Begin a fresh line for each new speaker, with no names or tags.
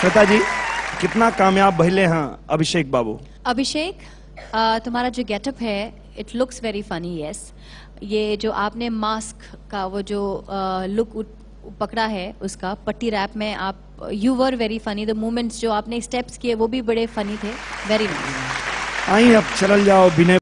श्वेता जी कितना कामयाब भले हैं अभिषेक बाबू
अभिषेक तुम्हारा जो गेटअप है it looks very funny yes ये जो आपने मास्क का वो जो लुक पकड़ा है उसका पट्टी रैप में आप you were very funny the movements जो आपने स्टेप्स किए वो भी बड़े फनी थे वेरी नाइस
आई अब चल जाओ बिना